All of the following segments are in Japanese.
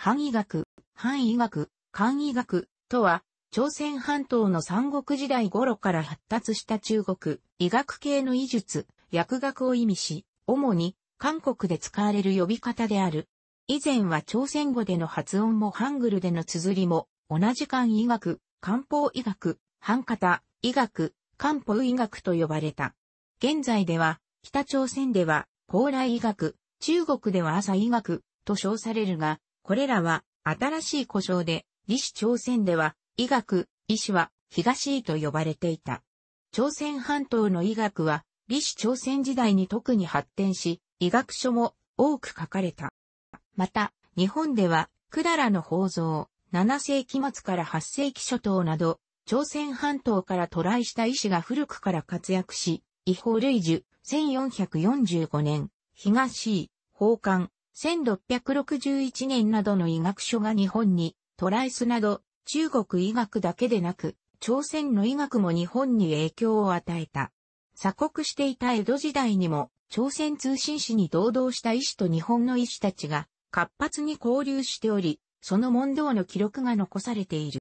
範医学、範医学、漢医学とは、朝鮮半島の三国時代頃から発達した中国、医学系の医術、薬学を意味し、主に韓国で使われる呼び方である。以前は朝鮮語での発音もハングルでの綴りも、同じ漢医学、漢方医学、半型、医学、漢方医学と呼ばれた。現在では、北朝鮮では、高麗医学、中国では朝医学と称されるが、これらは新しい故障で、李氏朝鮮では、医学、医師は東医と呼ばれていた。朝鮮半島の医学は、李氏朝鮮時代に特に発展し、医学書も多く書かれた。また、日本では、百済の宝蔵、7世紀末から8世紀初頭など、朝鮮半島から渡来した医師が古くから活躍し、違法類樹、1445年、東医、宝冠、1661年などの医学書が日本に、トライスなど、中国医学だけでなく、朝鮮の医学も日本に影響を与えた。鎖国していた江戸時代にも、朝鮮通信使に同道した医師と日本の医師たちが活発に交流しており、その問答の記録が残されている。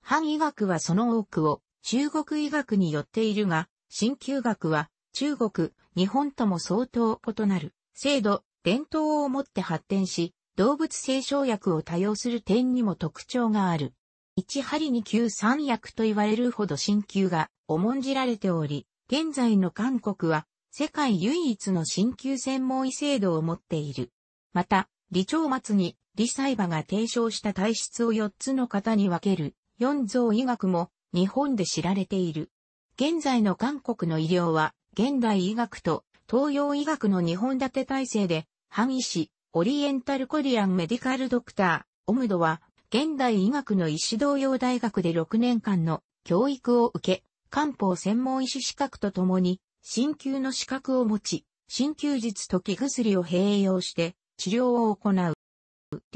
反医学はその多くを中国医学によっているが、鍼灸学は中国、日本とも相当異なる制度、伝統をもって発展し、動物性小薬を多用する点にも特徴がある。1針2級3薬と言われるほど鍼灸が重んじられており、現在の韓国は世界唯一の鍼灸専門医制度を持っている。また、李長末に李細馬が提唱した体質を4つの方に分ける四臓医学も日本で知られている。現在の韓国の医療は現代医学と東洋医学の日本立て体制で、半医師、オリエンタルコリアンメディカルドクター、オムドは、現代医学の医師同様大学で6年間の教育を受け、漢方専門医師資格とともに、鍼灸の資格を持ち、鍼灸術と気薬を併用して治療を行う。李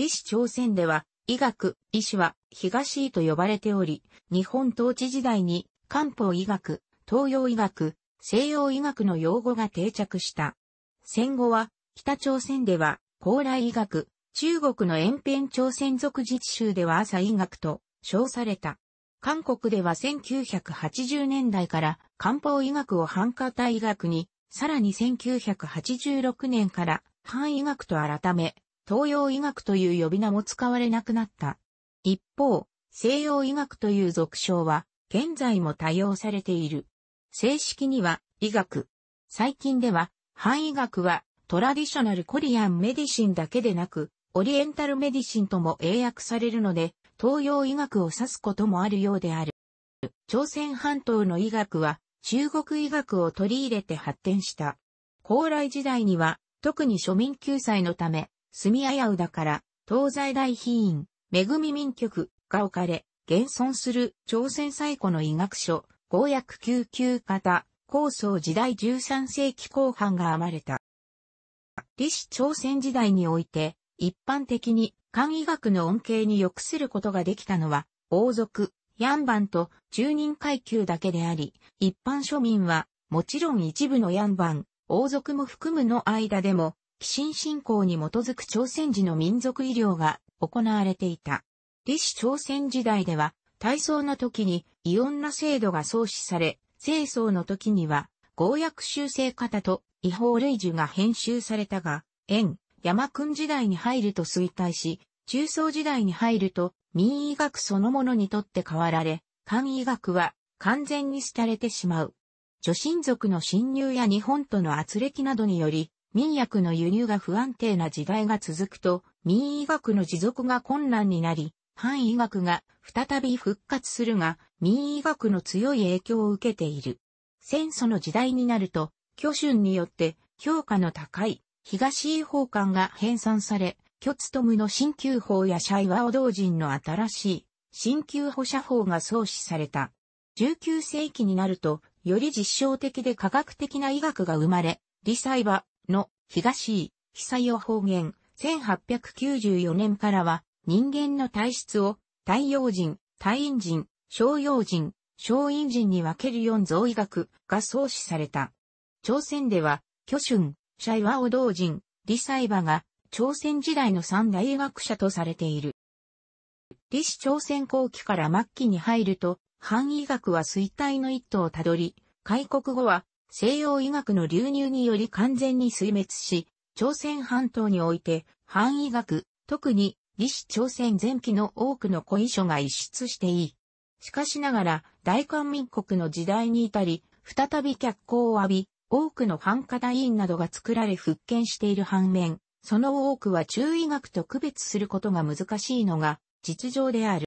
氏朝鮮では、医学、医師は東医と呼ばれており、日本統治時代に漢方医学、東洋医学、西洋医学の用語が定着した。戦後は、北朝鮮では、高麗医学、中国の延辺朝鮮族自治州では朝医学と称された。韓国では1980年代から漢方医学を繁華体医学に、さらに1986年から半医学と改め、東洋医学という呼び名も使われなくなった。一方、西洋医学という俗称は、現在も多用されている。正式には医学。最近では、範囲学はトラディショナルコリアンメディシンだけでなく、オリエンタルメディシンとも英訳されるので、東洋医学を指すこともあるようである。朝鮮半島の医学は中国医学を取り入れて発展した。高麗時代には特に庶民救済のため、住み危うだから東西大品院、恵み民局が置かれ、現存する朝鮮最古の医学書、公約救急型、高層時代13世紀後半が編まれた。李氏朝鮮時代において、一般的に漢医学の恩恵に良することができたのは、王族、ヤンバンと中人階級だけであり、一般庶民は、もちろん一部のヤンバン、王族も含むの間でも、寄進信仰に基づく朝鮮時の民族医療が行われていた。李氏朝鮮時代では、体操の時に異音な制度が創始され、清掃の時には、合約修正型と違法類樹が編集されたが、縁、山君時代に入ると衰退し、中層時代に入ると民医学そのものにとって変わられ、漢医学は完全に廃れてしまう。女神族の侵入や日本との圧力などにより、民薬の輸入が不安定な時代が続くと、民医学の持続が困難になり、反医学が再び復活するが、民医学の強い影響を受けている。戦争の時代になると、巨春によって評価の高い東医法官が編纂され、巨津の新旧法や社岩尾道人の新しい新旧保社法が創始された。19世紀になると、より実証的で科学的な医学が生まれ、理裁場の東医、災を方言、1894年からは人間の体質を太陽人、太陰人、商用人、商陰人に分ける四造医学が創始された。朝鮮では、巨春、シャイワオ道人、李イ馬が、朝鮮時代の三大医学者とされている。李氏朝鮮後期から末期に入ると、反医学は衰退の一途をたどり、開国後は西洋医学の流入により完全に衰滅し、朝鮮半島において反医学、特に李氏朝鮮前期の多くの古遺書が一出していい。しかしながら、大韓民国の時代に至り、再び脚光を浴び、多くの繁華大院などが作られ復権している反面、その多くは中医学と区別することが難しいのが実情である。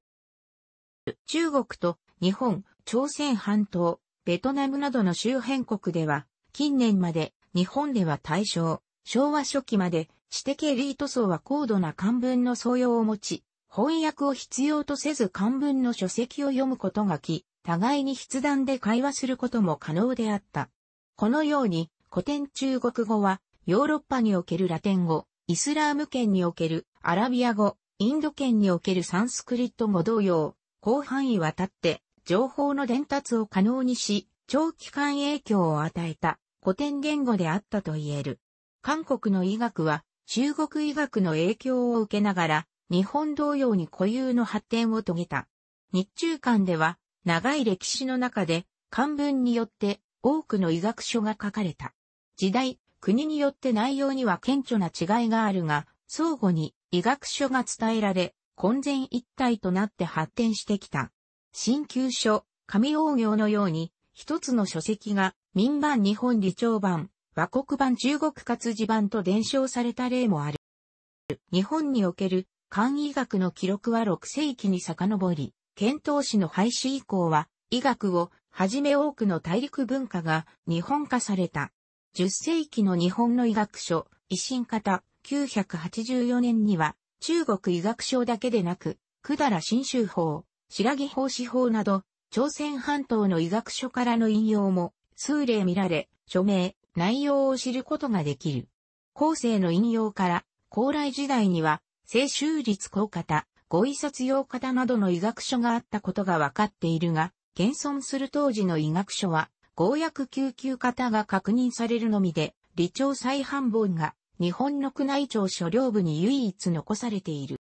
中国と日本、朝鮮半島、ベトナムなどの周辺国では、近年まで日本では大正、昭和初期まで、指的エリート層は高度な漢文の素養を持ち、翻訳を必要とせず漢文の書籍を読むことがき、互いに筆談で会話することも可能であった。このように、古典中国語は、ヨーロッパにおけるラテン語、イスラーム圏におけるアラビア語、インド圏におけるサンスクリットも同様、広範囲たって、情報の伝達を可能にし、長期間影響を与えた古典言語であったと言える。韓国の医学は中国医学の影響を受けながら日本同様に固有の発展を遂げた。日中間では長い歴史の中で漢文によって多くの医学書が書かれた。時代、国によって内容には顕著な違いがあるが、相互に医学書が伝えられ、混然一体となって発展してきた。新旧書、紙王行のように、一つの書籍が民版日本理長版、和国版中国活字版と伝承された例もある。日本における漢医学の記録は6世紀に遡り、遣唐使の廃止以降は、医学をはじめ多くの大陸文化が日本化された。10世紀の日本の医学書、維新型984年には、中国医学書だけでなく、百済新州法、白木法師法など、朝鮮半島の医学書からの引用も数例見られ、署名、内容を知ることができる。後世の引用から、高麗時代には清州立高方、ご遺卒業方などの医学書があったことが分かっているが、現存する当時の医学書は、合約救急方が確認されるのみで、理長再版本が日本の宮内庁所領部に唯一残されている。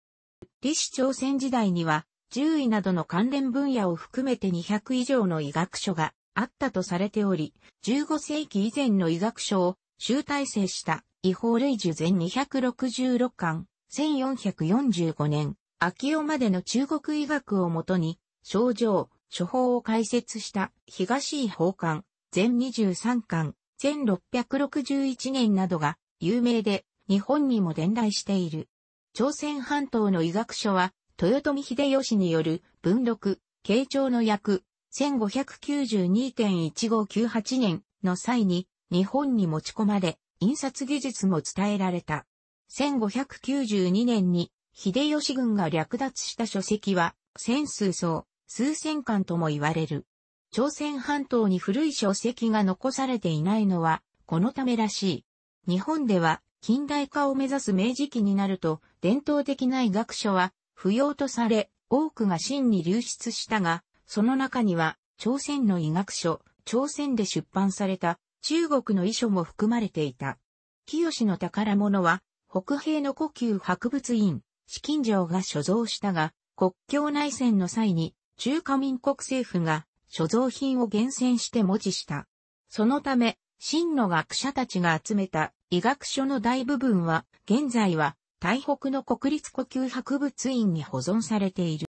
李氏朝鮮時代には、獣医などの関連分野を含めて200以上の医学書があったとされており、15世紀以前の医学書を集大成した違法類受全266巻、1445年、秋代までの中国医学をもとに、症状、処方を解説した東医法館、全23巻、1661年などが有名で、日本にも伝来している。朝鮮半島の医学書は、豊臣秀吉による文録、慶長の役、1592.1598年の際に日本に持ち込まれ、印刷技術も伝えられた。1592年に、秀吉軍が略奪した書籍は、千数層、数千巻とも言われる。朝鮮半島に古い書籍が残されていないのは、このためらしい。日本では、近代化を目指す明治期になると、伝統的な医学書は、不要とされ、多くが真に流出したが、その中には、朝鮮の医学書、朝鮮で出版された、中国の遺書も含まれていた。清の宝物は、北兵の故宮博物院、資金城が所蔵したが、国境内戦の際に中華民国政府が所蔵品を厳選して持ちした。そのため、真の学者たちが集めた医学書の大部分は、現在は台北の国立呼吸博物院に保存されている。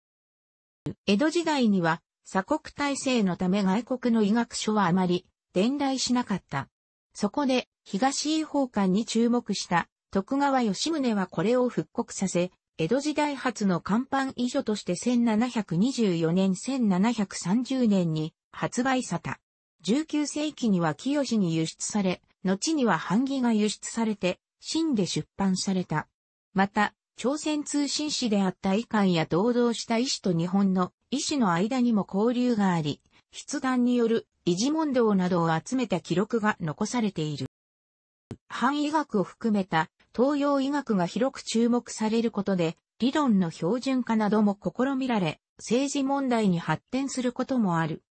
江戸時代には鎖国体制のため外国の医学書はあまり伝来しなかった。そこで東英方館に注目した徳川吉宗はこれを復刻させ、江戸時代初の看板遺書として1724年1730年に発売された。19世紀には清に輸出され、後には版木が輸出されて、新で出版された。また、朝鮮通信誌であった遺憾や同道した医師と日本の医師の間にも交流があり、筆談による維持問答などを集めた記録が残されている。範囲学を含めた東洋医学が広く注目されることで、理論の標準化なども試みられ、政治問題に発展することもある。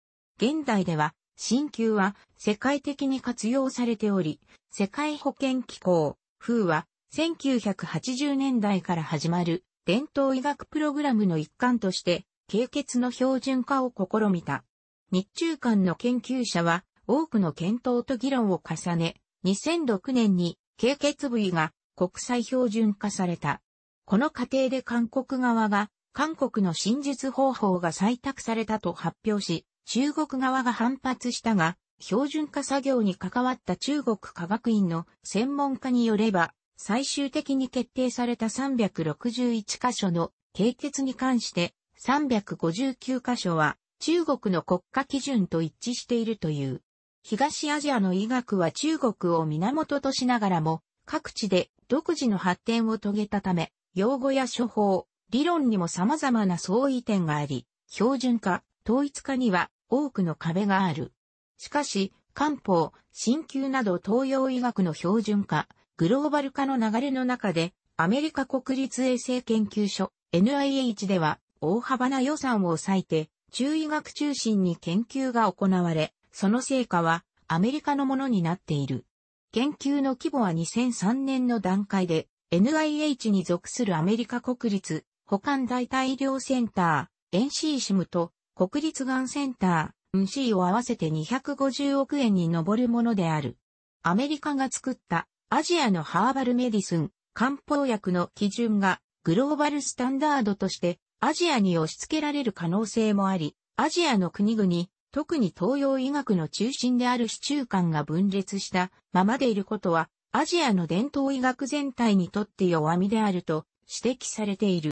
現代では、鍼灸は世界的に活用されており、世界保健機構、風は1980年代から始まる伝統医学プログラムの一環として、経血の標準化を試みた。日中間の研究者は多くの検討と議論を重ね、2006年に経血部位が国際標準化された。この過程で韓国側が、韓国の真実方法が採択されたと発表し、中国側が反発したが、標準化作業に関わった中国科学院の専門家によれば、最終的に決定された361箇所の締結に関して359箇所は中国の国家基準と一致しているという。東アジアの医学は中国を源としながらも各地で独自の発展を遂げたため、用語や処方、理論にも様々な相違点があり、標準化、統一化には多くの壁がある。しかし、漢方、鍼灸など東洋医学の標準化、グローバル化の流れの中で、アメリカ国立衛生研究所 NIH では大幅な予算を割いて、中医学中心に研究が行われ、その成果はアメリカのものになっている。研究の規模は2003年の段階で NIH に属するアメリカ国立保管代替医療センター NCSIM と国立がんセンター NC を合わせて250億円に上るものである。アメリカが作ったアジアのハーバルメディスン漢方薬の基準がグローバルスタンダードとしてアジアに押し付けられる可能性もあり、アジアの国々、特に東洋医学の中心である市中間が分裂したままでいることは、アジアの伝統医学全体にとって弱みであると指摘されている。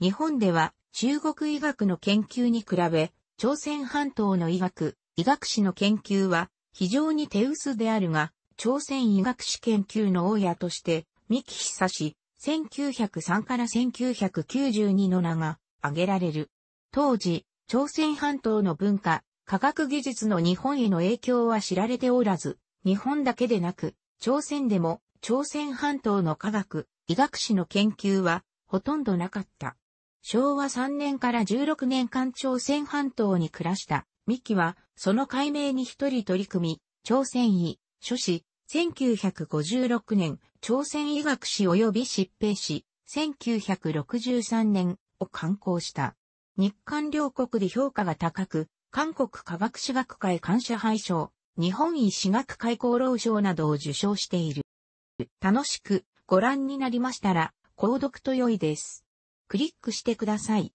日本では中国医学の研究に比べ、朝鮮半島の医学、医学史の研究は非常に手薄であるが、朝鮮医学史研究の大家として、三木久志、1903から1992の名が挙げられる。当時、朝鮮半島の文化、科学技術の日本への影響は知られておらず、日本だけでなく、朝鮮でも朝鮮半島の科学、医学史の研究はほとんどなかった。昭和3年から16年間朝鮮半島に暮らした三木は、その解明に一人取り組み、朝鮮医、諸子、1956年、朝鮮医学史及び疾病史、1963年を刊行した。日韓両国で評価が高く、韓国科学史学会感謝杯賞、日本医師学会厚労賞などを受賞している。楽しくご覧になりましたら、購読と良いです。クリックしてください。